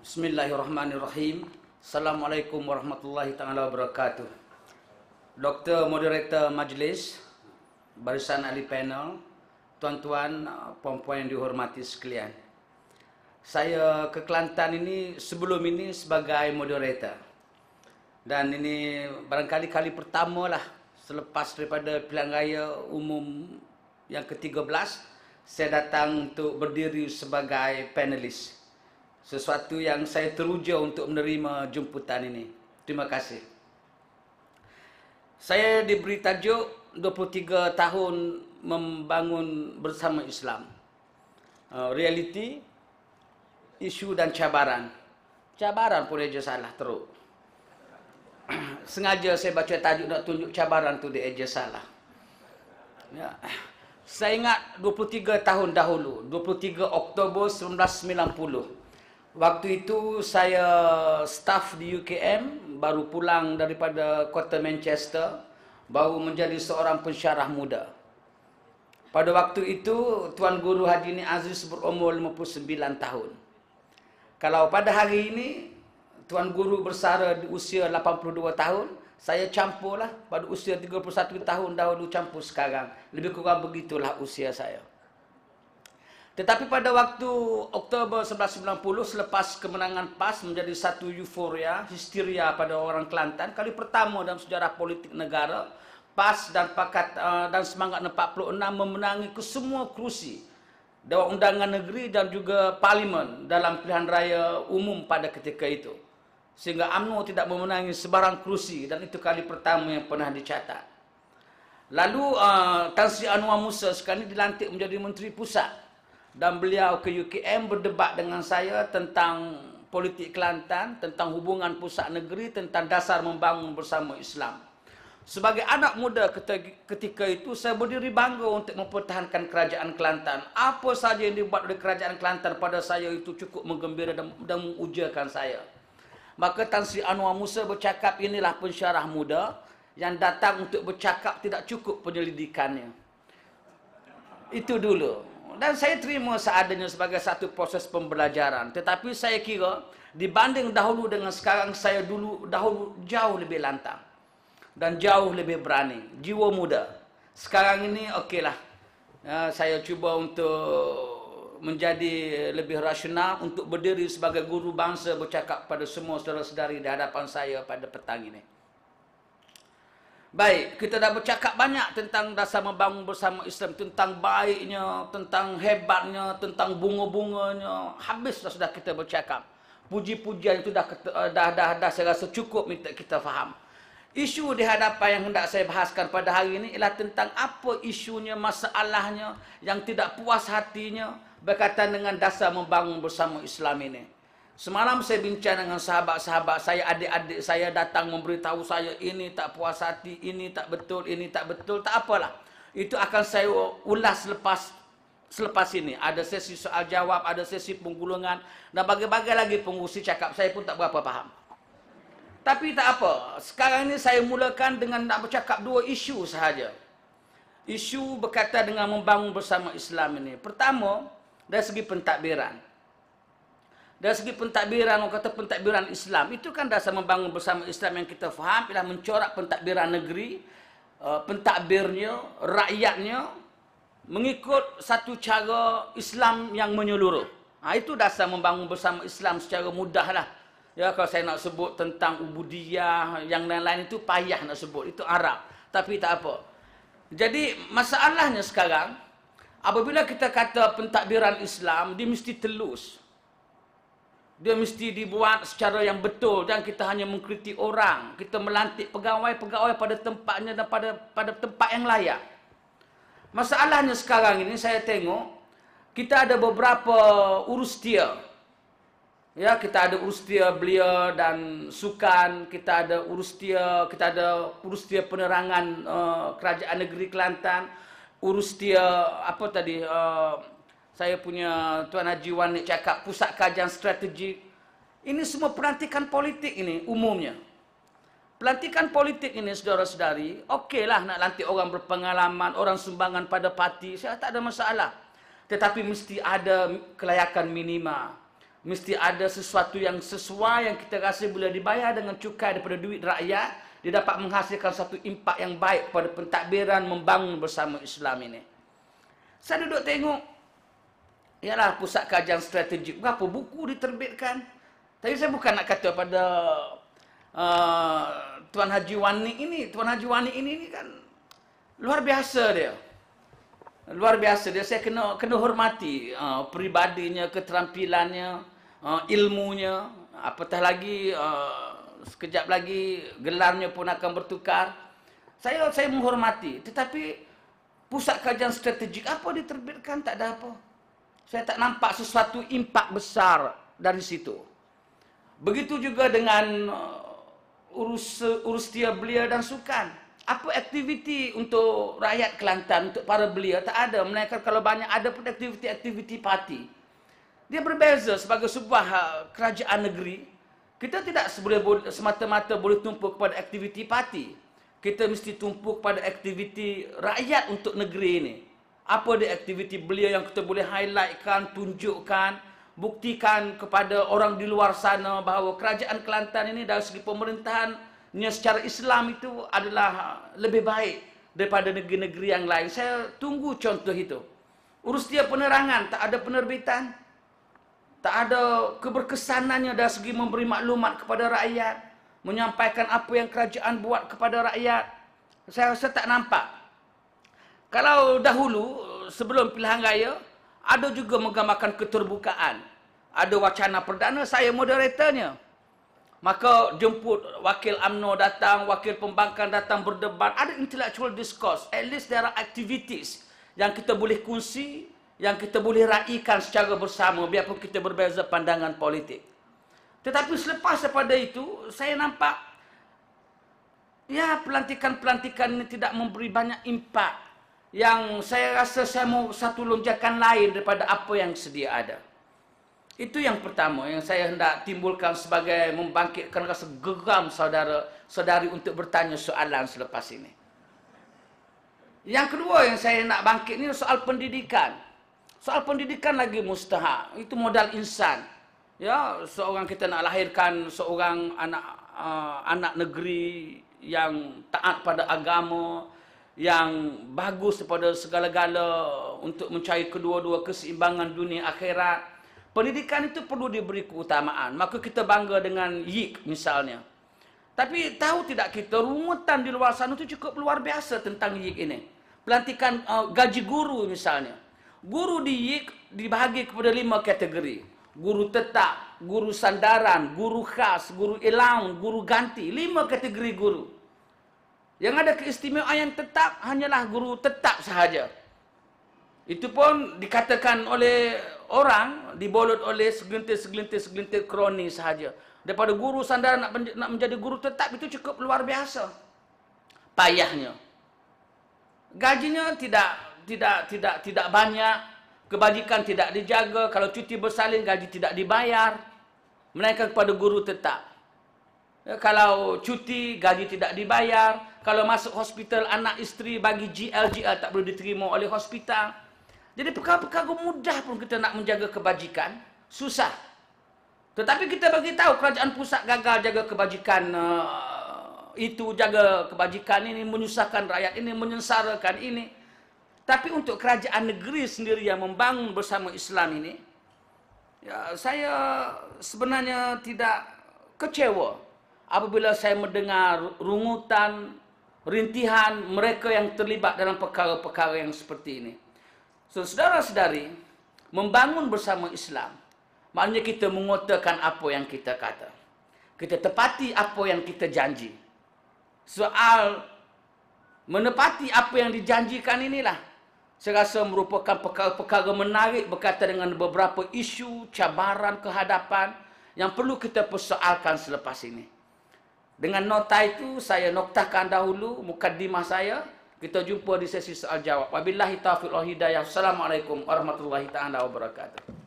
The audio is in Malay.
Bismillahirrahmanirrahim. Assalamualaikum warahmatullahi taala wabarakatuh. Doktor moderator majlis, barisan ahli panel, tuan-tuan, puan-puan yang dihormati sekalian. Saya ke Kelantan ini sebelum ini sebagai moderator. Dan ini barangkali kali pertama lah selepas daripada pilihan raya umum yang ke-13 saya datang untuk berdiri sebagai panelis sesuatu yang saya teruja untuk menerima jemputan ini. Terima kasih. Saya diberi tajuk 23 tahun membangun bersama Islam. Uh, Realiti, isu dan cabaran. Cabaran pun eja salah teruk. Sengaja saya baca tajuk nak tunjuk cabaran tu dia eja salah. Ya. Saya ingat 23 tahun dahulu, 23 Oktober 1990. Waktu itu saya staff di UKM baru pulang daripada kota Manchester baru menjadi seorang pensyarah muda. Pada waktu itu Tuan Guru Haji Ni Aziz berumur 59 tahun. Kalau pada hari ini Tuan Guru bersara di usia 82 tahun, saya campurlah pada usia 31 tahun dahulu campur sekarang. Lebih kurang begitulah usia saya. Tetapi pada waktu Oktober 1990 selepas kemenangan PAS menjadi satu euforia, histeria pada orang Kelantan. Kali pertama dalam sejarah politik negara, PAS dan Pakat eh, dan Semangat 46 memenangi ke semua kerusi Dewan Undangan Negeri dan juga Parlimen dalam pilihan raya umum pada ketika itu. Sehingga UMNO tidak memenangi sebarang kerusi dan itu kali pertama yang pernah dicatat. Lalu uh, Tan Sri Anwar Musa sekarang dilantik menjadi Menteri Pusat dan beliau ke UKM berdebat dengan saya tentang politik Kelantan, tentang hubungan pusat negeri, tentang dasar membangun bersama Islam. Sebagai anak muda ketika itu, saya berdiri bangga untuk mempertahankan kerajaan Kelantan. Apa saja yang dibuat oleh kerajaan Kelantan pada saya itu cukup menggembira dan, dan mengujakan saya. Maka Tan Sri Anwar Musa bercakap, inilah pensyarah muda yang datang untuk bercakap tidak cukup penyelidikannya. Itu dulu dan saya terima seadanya sebagai satu proses pembelajaran. Tetapi saya kira dibanding dahulu dengan sekarang saya dulu dahulu jauh lebih lantang dan jauh lebih berani, jiwa muda. Sekarang ini okeylah. Ya, saya cuba untuk menjadi lebih rasional untuk berdiri sebagai guru bangsa bercakap pada semua saudara-saudari di hadapan saya pada petang ini. Baik, kita dah bercakap banyak tentang dasar membangun bersama Islam, tentang baiknya, tentang hebatnya, tentang bunga-bunganya. Habis dah sudah kita bercakap. Puji-pujian itu dah, eh, dah dah dah saya rasa cukup minta kita faham. Isu di hadapan yang hendak saya bahaskan pada hari ini ialah tentang apa isunya, masalahnya yang tidak puas hatinya berkaitan dengan dasar membangun bersama Islam ini. Semalam saya bincang dengan sahabat-sahabat saya, adik-adik saya datang memberitahu saya ini tak puas hati, ini tak betul, ini tak betul, tak apalah. Itu akan saya ulas selepas selepas ini. Ada sesi soal jawab, ada sesi penggulungan dan bagai-bagai lagi pengurusi cakap saya pun tak berapa faham. Tapi tak apa, sekarang ini saya mulakan dengan nak bercakap dua isu sahaja. Isu berkaitan dengan membangun bersama Islam ini. Pertama, dari segi pentadbiran dari segi pentadbiran, orang kata pentadbiran Islam, itu kan dasar membangun bersama Islam yang kita faham, ialah mencorak pentadbiran negeri, eh, pentadbirnya, rakyatnya, mengikut satu cara Islam yang menyeluruh. Ha, itu dasar membangun bersama Islam secara mudahlah. Ya, kalau saya nak sebut tentang ubudiyah, yang lain-lain itu payah nak sebut. Itu Arab. Tapi tak apa. Jadi masalahnya sekarang, apabila kita kata pentadbiran Islam, dia mesti telus dia mesti dibuat secara yang betul dan kita hanya mengkritik orang kita melantik pegawai-pegawai pada tempatnya dan pada pada tempat yang layak masalahnya sekarang ini saya tengok kita ada beberapa urus dia ya kita ada urus dia belia dan sukan kita ada urus dia kita ada urus dia penerangan uh, kerajaan negeri Kelantan urus dia apa tadi uh, saya punya Tuan Haji Wan nak cakap pusat kajian strategi. Ini semua perantikan politik ini umumnya. Pelantikan politik ini saudara-saudari, okeylah nak lantik orang berpengalaman, orang sumbangan pada parti, saya tak ada masalah. Tetapi mesti ada kelayakan minima. Mesti ada sesuatu yang sesuai yang kita rasa boleh dibayar dengan cukai daripada duit rakyat, dia dapat menghasilkan satu impak yang baik pada pentadbiran membangun bersama Islam ini. Saya duduk tengok ialah pusat kajian strategik. Berapa buku diterbitkan? Tapi saya bukan nak kata pada uh, Tuan Haji Wani ini. Tuan Haji Wani ini, ini kan luar biasa dia. Luar biasa dia. Saya kena kena hormati uh, peribadinya, keterampilannya, uh, ilmunya. Apatah lagi uh, sekejap lagi gelarnya pun akan bertukar. Saya saya menghormati. Tetapi pusat kajian strategik apa diterbitkan tak ada -apa saya tak nampak sesuatu impak besar dari situ. Begitu juga dengan uh, urus urus dia belia dan sukan. Apa aktiviti untuk rakyat Kelantan, untuk para belia, tak ada. Mereka kalau banyak ada pun aktiviti-aktiviti parti. Dia berbeza sebagai sebuah uh, kerajaan negeri. Kita tidak semata-mata boleh tumpu kepada aktiviti parti. Kita mesti tumpu kepada aktiviti rakyat untuk negeri ini apa dia aktiviti beliau yang kita boleh highlightkan, tunjukkan, buktikan kepada orang di luar sana bahawa kerajaan Kelantan ini dari segi pemerintahannya secara Islam itu adalah lebih baik daripada negeri-negeri yang lain. Saya tunggu contoh itu. Urus dia penerangan, tak ada penerbitan. Tak ada keberkesanannya dari segi memberi maklumat kepada rakyat. Menyampaikan apa yang kerajaan buat kepada rakyat. Saya rasa tak nampak kalau dahulu sebelum pilihan raya ada juga menggambarkan keterbukaan. Ada wacana perdana saya moderatornya. Maka jemput wakil AMNO datang, wakil pembangkang datang berdebat. Ada intellectual discourse. At least there are activities yang kita boleh kongsi, yang kita boleh raikan secara bersama biarpun kita berbeza pandangan politik. Tetapi selepas daripada itu, saya nampak ya pelantikan-pelantikan ini tidak memberi banyak impak yang saya rasa saya mau satu lonjakan lain daripada apa yang sedia ada. Itu yang pertama yang saya hendak timbulkan sebagai membangkitkan rasa geram saudara-saudari untuk bertanya soalan selepas ini. Yang kedua yang saya nak bangkit ini soal pendidikan. Soal pendidikan lagi mustahak. Itu modal insan. Ya, seorang kita nak lahirkan seorang anak uh, anak negeri yang taat pada agama, yang bagus kepada segala-gala untuk mencari kedua-dua keseimbangan dunia akhirat. Pendidikan itu perlu diberi keutamaan. Maka kita bangga dengan YIK misalnya. Tapi tahu tidak kita rumutan di luar sana itu cukup luar biasa tentang YIK ini. Pelantikan uh, gaji guru misalnya. Guru di YIK dibahagi kepada lima kategori. Guru tetap, guru sandaran, guru khas, guru ilang, guru ganti. Lima kategori guru. Yang ada keistimewaan yang tetap hanyalah guru tetap sahaja. Itu pun dikatakan oleh orang dibolot oleh segelintir segelintir segelintir kroni sahaja. Daripada guru sandara nak, nak menjadi guru tetap itu cukup luar biasa. Payahnya. Gajinya tidak tidak tidak tidak banyak. Kebajikan tidak dijaga. Kalau cuti bersalin gaji tidak dibayar. Menaikkan kepada guru tetap. Eh, kalau cuti gaji tidak dibayar, kalau masuk hospital anak istri bagi GLGL tak boleh diterima oleh hospital. Jadi perkara-perkara mudah pun kita nak menjaga kebajikan, susah. Tetapi kita bagi tahu kerajaan pusat gagal jaga kebajikan eh, itu jaga kebajikan ini menyusahkan rakyat ini menyensarkan ini. Tapi untuk kerajaan negeri sendiri yang membangun bersama Islam ini, ya, saya sebenarnya tidak kecewa apabila saya mendengar rungutan, rintihan mereka yang terlibat dalam perkara-perkara yang seperti ini. Saudara-saudari, membangun bersama Islam, maknanya kita mengutakan apa yang kita kata. Kita tepati apa yang kita janji. Soal menepati apa yang dijanjikan inilah. Saya rasa merupakan perkara-perkara menarik berkaitan dengan beberapa isu, cabaran, kehadapan yang perlu kita persoalkan selepas ini. Dengan nota itu saya noktahkan dahulu mukadimah saya. Kita jumpa di sesi soal jawab. Wabillahi taufiq wal hidayah. Assalamualaikum warahmatullahi taala wabarakatuh.